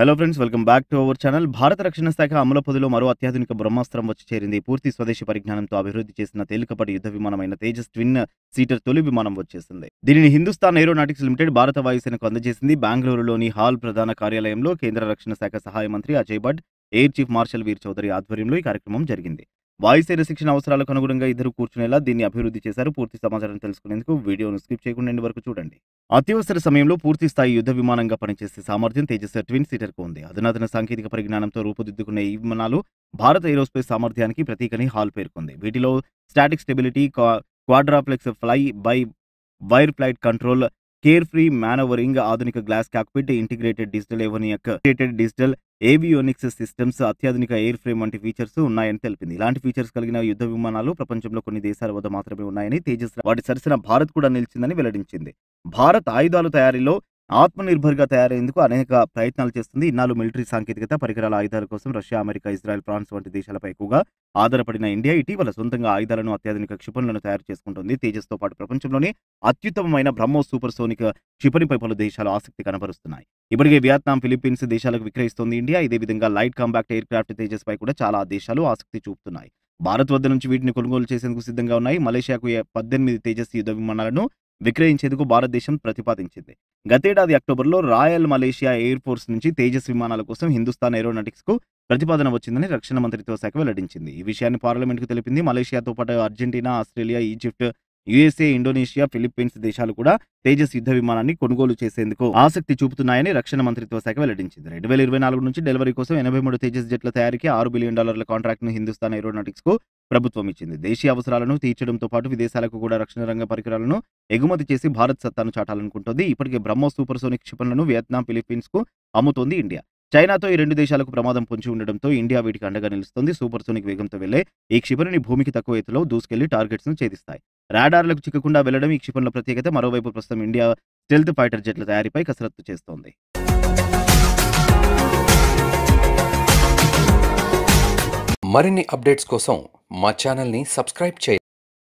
hello friends welcome back to our channel భారత రక్షణ శాఖ అమల పదిలో మరో అత్యాధునిక బ్రహ్మాస్త్రం వచ్చి చేరింది పూర్తి స్వదేశీ పరిజ్ఞానంతో అభివృద్ధి చేసిన తేలికపాటి యుద్ధ విమానమైన తేజస్ ట్విన్ సీటర్ తొలి విమానం వచ్చేసింది దీనిని హిందుస్థాన్ ఏరోనాటిక్స్ లిమిటెడ్ భారత వాయుసేనకు అందజేసింది బెంగళూరులోని హాల్ ప్రధాన కార్యాలయంలో కేంద్ర రక్షణ శాఖ సహాయ మంత్రి Ajay Bhatt air chief marshal V R Chaudhari ఆధ్వర్యంలో ఈ కార్యక్రమం జరిగింది వాయుసేన శిక్షణ అవసరాలకు అనుగుణంగా ఇద్దరు కూర్చునేలా దీన్ని అభివృద్ధి చేశారు పూర్తి సమాచారం తెలుసుకునేందుకు వీడియోను స్కిప్ చేయకుండా వరకు చూడండి అత్యవసర సమయంలో పూర్తి స్థాయి యుద్ధ విమానంగా పనిచేసే సామర్థ్యం తేజస్ ట్విన్ సీటర్కు ఉంది అధునాతన సాంకేతిక పరిజ్ఞానంతో రూపుదిద్దుకున్న ఈ విమానాలు భారత ఏరోస్పేస్ సామర్థ్యానికి ప్రతీకని హాల్ పేర్కొంది వీటిలో static stability quadruplex fly by wire flight control care free manoeuvring ఆధునిక glass cockpit integrated digital avionic integrated digital avionics systems అత్యాధునిక ఎయిర్ ఫ్రేమ్ వంటి ఫీచర్స్ ఉన్నాయని తెలిపింది ఇలాంటి ఫీచర్స్ కలిగిన యుద్ధ విమానాలు ప్రపంచంలో కొన్ని దేశాల వద్ద మాత్రమే ఉన్నాయని తేజస్ వాటి సరసన భారత్ కూడా నిలిచిందని వెల్లడించింది భారత్ ఆయుధాలు తయారీలో ఆత్మనిర్భర్గా తయారేందుకు అనేక ప్రయత్నాలు చేస్తుంది ఇన్నాళ్ళు మిలిటరీ సాంకేతికత పరికరాల ఆయుధాల కోసం రష్యా అమెరికా ఇజ్రాయెల్ ఫ్రాన్స్ వంటి దేశాలపై ఎక్కువగా ఆధారపడిన ఇండియా ఇటీవల సొంతంగా ఆయుధాలను అత్యాధునిక క్షిపణులను తయారు చేసుకుంటుంది తేజస్తో పాటు ప్రపంచంలోనే అత్యుత్తమమైన బ్రహ్మోస్ సూపర్ సోనిక్ క్షిపణిపై పలు దేశాలు ఆసక్తి కనబరుస్తున్నాయి ఇప్పటికే వియత్నాం ఫిలిప్పీన్స్ దేశాలకు విక్రయిస్తోంది ఇండియా ఇదే విధంగా light combat aircraft Tejas పై కూడా చాలా దేశాలు ఆసక్తి చూపుతున్నాయి భారత్ వద్ద నుంచి వీటిని కొనుగోలు చేసేందుకు సిద్ధంగా ఉన్నాయి మలేషియాకు పద్దెనిమిది తేజస్ యుద్ధ విమానాలను విక్రయించేందుకు భారతదేశం ప్రతిపాదించింది గతేడాది అక్టోబర్లో రాయల్ మలేషియా ఎయిర్ ఫోర్స్ నుంచి తేజస్ విమానాల కోసం హిందుస్థాన్ ఏరోనాటిక్స్కు ప్రతిపాదన వచ్చిందని రక్షణ మంత్రిత్వ శాఖ వెల్లడించింది ఈ విషయాన్ని పార్లమెంట్కు తెలిపింది మలేషియాతో పాటు Argentina Australia Egypt USA Indonesia Philippines దేశాలు కూడా తేజస్ యుద్ధ విమానాన్ని కొనుగోలు చేసేందుకు ఆసక్తి చూపుతున్నాయని రక్షణ మంత్రిత్వ శాఖ వెల్లడించింది రెండు వేల ఇరవై నాలుగు నుంచి డెలివరీ కోసం ఎనభై మూడు తేజస్ జట్ల తయారీకి ఆరు బిలియన్ డాలర్ల కాంట్రాక్ట్ను హిందుస్థాన్ ఏరోనాటిక్స్ కు ప్రభుత్వం ఇచ్చింది దేశీయ అవసరాలను తీర్చడంతో పాటు విదేశాలకు కూడా రక్షణ రంగ పరికరాలను ఎగుమతి చేసి భారత్ సత్తాను చాటాలనుకుంటోంది ఇప్పటికే సూపర్ సోనిక్ క్షిపణులను వియత్నాం ఫిలిప్పీన్స్ కు అమ్ముతోంది ఇండియా చైనాతో ఈ రెండు దేశాలకు ప్రమాదం పొంచి ఉండడంతో ఇండియా వీటికి అండగా నిలుస్తుంది సోనిక్ వేగంతో వెళ్లే ఈ క్షిపణిని భూమికి తక్కువ ఎత్తులో దూసుకెళ్లి టార్గెట్స్ ను ఛేదిస్తాయి రాడార్లకు చిక్కకుండా వెళ్లడం ఈ క్షిపణుల ప్రత్యేకత మరోవైపు ప్రస్తుతం ఇండియా స్టెల్త్ ఫైటర్ జెట్ల తయారీపై కసరత్తు చేస్తోంది మరిన్ని అప్డేట్స్ కోసం మా ఛానల్ని సబ్స్క్రైబ్ చేయండి